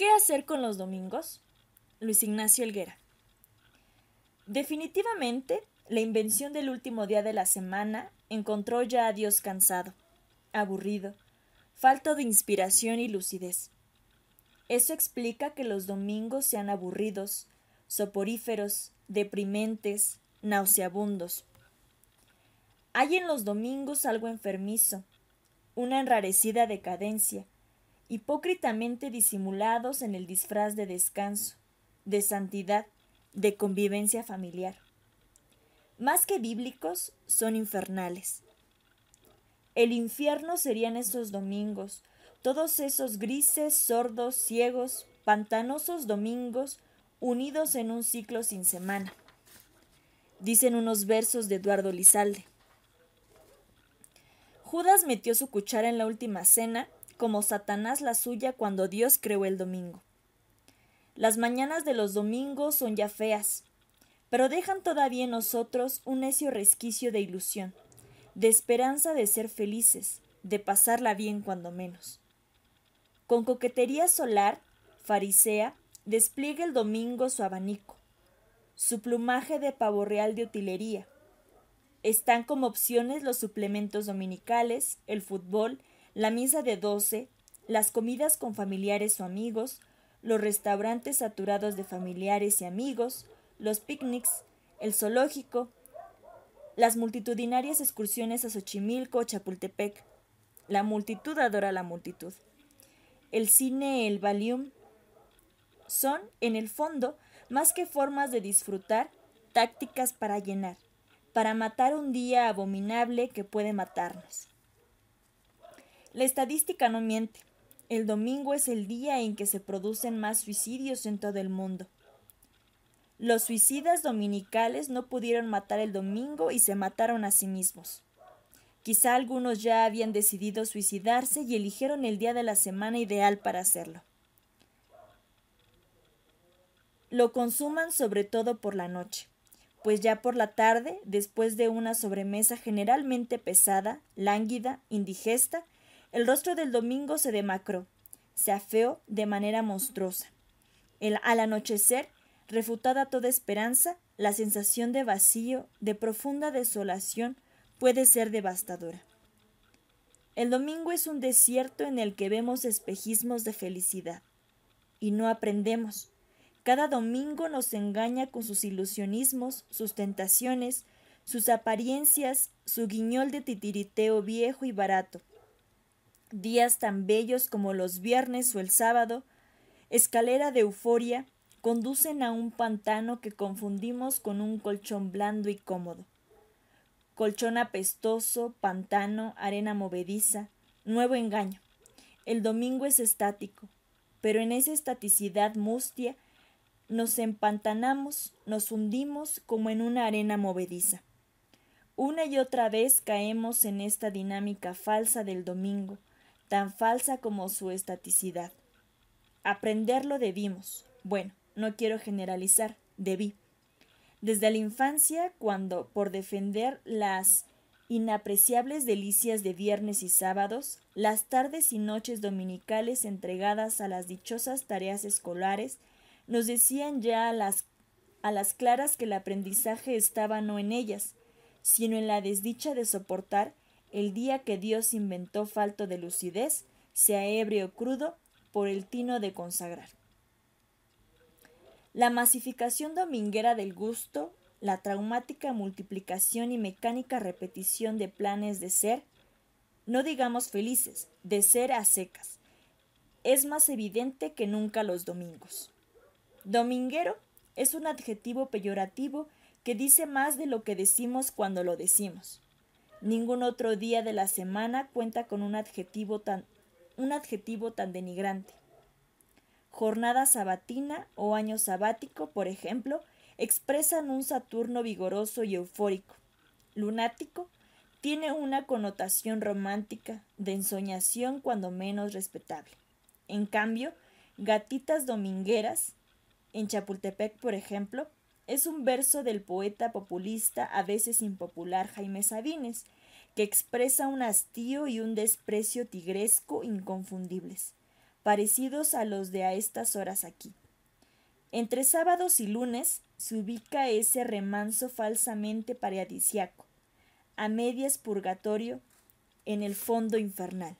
¿Qué hacer con los domingos? Luis Ignacio Elguera Definitivamente, la invención del último día de la semana encontró ya a Dios cansado, aburrido, falto de inspiración y lucidez. Eso explica que los domingos sean aburridos, soporíferos, deprimentes, nauseabundos. Hay en los domingos algo enfermizo, una enrarecida decadencia, hipócritamente disimulados en el disfraz de descanso, de santidad, de convivencia familiar. Más que bíblicos, son infernales. El infierno serían esos domingos, todos esos grises, sordos, ciegos, pantanosos domingos, unidos en un ciclo sin semana. Dicen unos versos de Eduardo Lizalde. Judas metió su cuchara en la última cena como Satanás la suya cuando Dios creó el domingo. Las mañanas de los domingos son ya feas, pero dejan todavía en nosotros un necio resquicio de ilusión, de esperanza de ser felices, de pasarla bien cuando menos. Con coquetería solar, farisea, despliega el domingo su abanico, su plumaje de pavo real de utilería. Están como opciones los suplementos dominicales, el fútbol, la misa de doce, las comidas con familiares o amigos, los restaurantes saturados de familiares y amigos, los picnics, el zoológico, las multitudinarias excursiones a Xochimilco o Chapultepec. La multitud adora a la multitud. El cine, el Valium, son, en el fondo, más que formas de disfrutar, tácticas para llenar, para matar un día abominable que puede matarnos. La estadística no miente. El domingo es el día en que se producen más suicidios en todo el mundo. Los suicidas dominicales no pudieron matar el domingo y se mataron a sí mismos. Quizá algunos ya habían decidido suicidarse y eligieron el día de la semana ideal para hacerlo. Lo consuman sobre todo por la noche, pues ya por la tarde, después de una sobremesa generalmente pesada, lánguida, indigesta, el rostro del domingo se demacró, se afeó de manera monstruosa. El, al anochecer, refutada toda esperanza, la sensación de vacío, de profunda desolación, puede ser devastadora. El domingo es un desierto en el que vemos espejismos de felicidad. Y no aprendemos. Cada domingo nos engaña con sus ilusionismos, sus tentaciones, sus apariencias, su guiñol de titiriteo viejo y barato, días tan bellos como los viernes o el sábado, escalera de euforia, conducen a un pantano que confundimos con un colchón blando y cómodo. Colchón apestoso, pantano, arena movediza, nuevo engaño. El domingo es estático, pero en esa estaticidad mustia nos empantanamos, nos hundimos como en una arena movediza. Una y otra vez caemos en esta dinámica falsa del domingo, tan falsa como su estaticidad. Aprenderlo debimos. Bueno, no quiero generalizar, debí. Desde la infancia, cuando, por defender las inapreciables delicias de viernes y sábados, las tardes y noches dominicales entregadas a las dichosas tareas escolares, nos decían ya a las, a las claras que el aprendizaje estaba no en ellas, sino en la desdicha de soportar el día que Dios inventó falto de lucidez, sea ebrio crudo por el tino de consagrar. La masificación dominguera del gusto, la traumática multiplicación y mecánica repetición de planes de ser, no digamos felices, de ser a secas, es más evidente que nunca los domingos. Dominguero es un adjetivo peyorativo que dice más de lo que decimos cuando lo decimos. Ningún otro día de la semana cuenta con un adjetivo tan, un adjetivo tan denigrante. Jornada sabatina o año sabático, por ejemplo, expresan un Saturno vigoroso y eufórico. Lunático tiene una connotación romántica, de ensoñación cuando menos respetable. En cambio, gatitas domingueras, en Chapultepec, por ejemplo, es un verso del poeta populista, a veces impopular, Jaime Sabines, que expresa un hastío y un desprecio tigresco inconfundibles, parecidos a los de a estas horas aquí. Entre sábados y lunes se ubica ese remanso falsamente paradisiaco, a medias purgatorio, en el fondo infernal.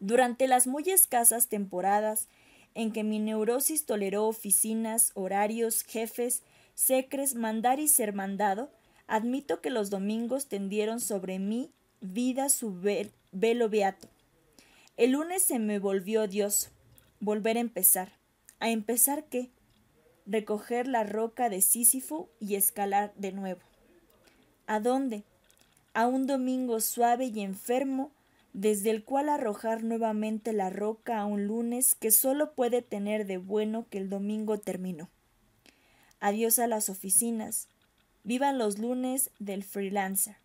Durante las muy escasas temporadas en que mi neurosis toleró oficinas, horarios, jefes, secres, mandar y ser mandado, admito que los domingos tendieron sobre mí vida su velo beato. El lunes se me volvió Dios Volver a empezar. ¿A empezar qué? Recoger la roca de Sísifo y escalar de nuevo. ¿A dónde? A un domingo suave y enfermo desde el cual arrojar nuevamente la roca a un lunes que solo puede tener de bueno que el domingo terminó. Adiós a las oficinas. Vivan los lunes del freelancer.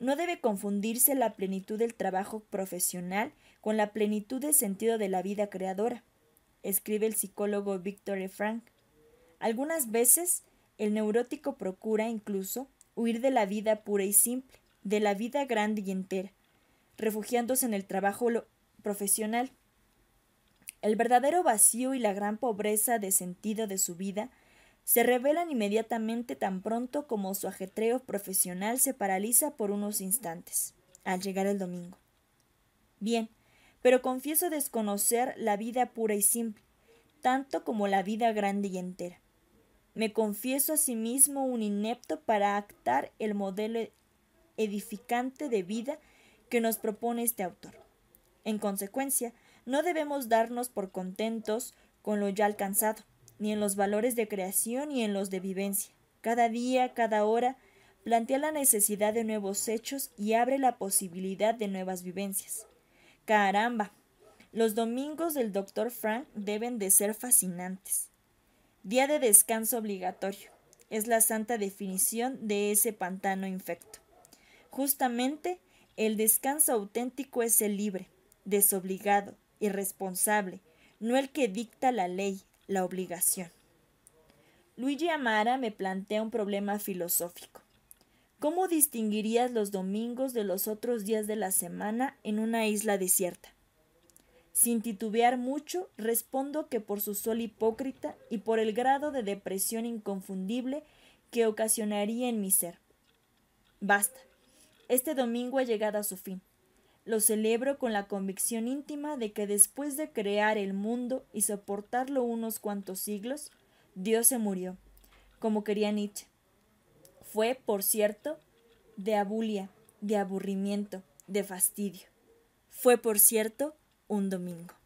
No debe confundirse la plenitud del trabajo profesional con la plenitud del sentido de la vida creadora, escribe el psicólogo Victor e. Frank. Algunas veces el neurótico procura incluso huir de la vida pura y simple, de la vida grande y entera, refugiándose en el trabajo profesional. El verdadero vacío y la gran pobreza de sentido de su vida se revelan inmediatamente tan pronto como su ajetreo profesional se paraliza por unos instantes, al llegar el domingo. Bien, pero confieso desconocer la vida pura y simple, tanto como la vida grande y entera. Me confieso a sí mismo un inepto para actar el modelo edificante de vida que nos propone este autor. En consecuencia, no debemos darnos por contentos con lo ya alcanzado, ni en los valores de creación ni en los de vivencia. Cada día, cada hora, plantea la necesidad de nuevos hechos y abre la posibilidad de nuevas vivencias. Caramba, los domingos del Dr. Frank deben de ser fascinantes. Día de descanso obligatorio. Es la santa definición de ese pantano infecto. Justamente el descanso auténtico es el libre, desobligado, irresponsable, no el que dicta la ley, la obligación. Luigi Amara me plantea un problema filosófico. ¿Cómo distinguirías los domingos de los otros días de la semana en una isla desierta? Sin titubear mucho, respondo que por su sol hipócrita y por el grado de depresión inconfundible que ocasionaría en mi ser. Basta, este domingo ha llegado a su fin. Lo celebro con la convicción íntima de que después de crear el mundo y soportarlo unos cuantos siglos, Dios se murió, como quería Nietzsche. Fue, por cierto, de abulia, de aburrimiento, de fastidio. Fue, por cierto, un domingo.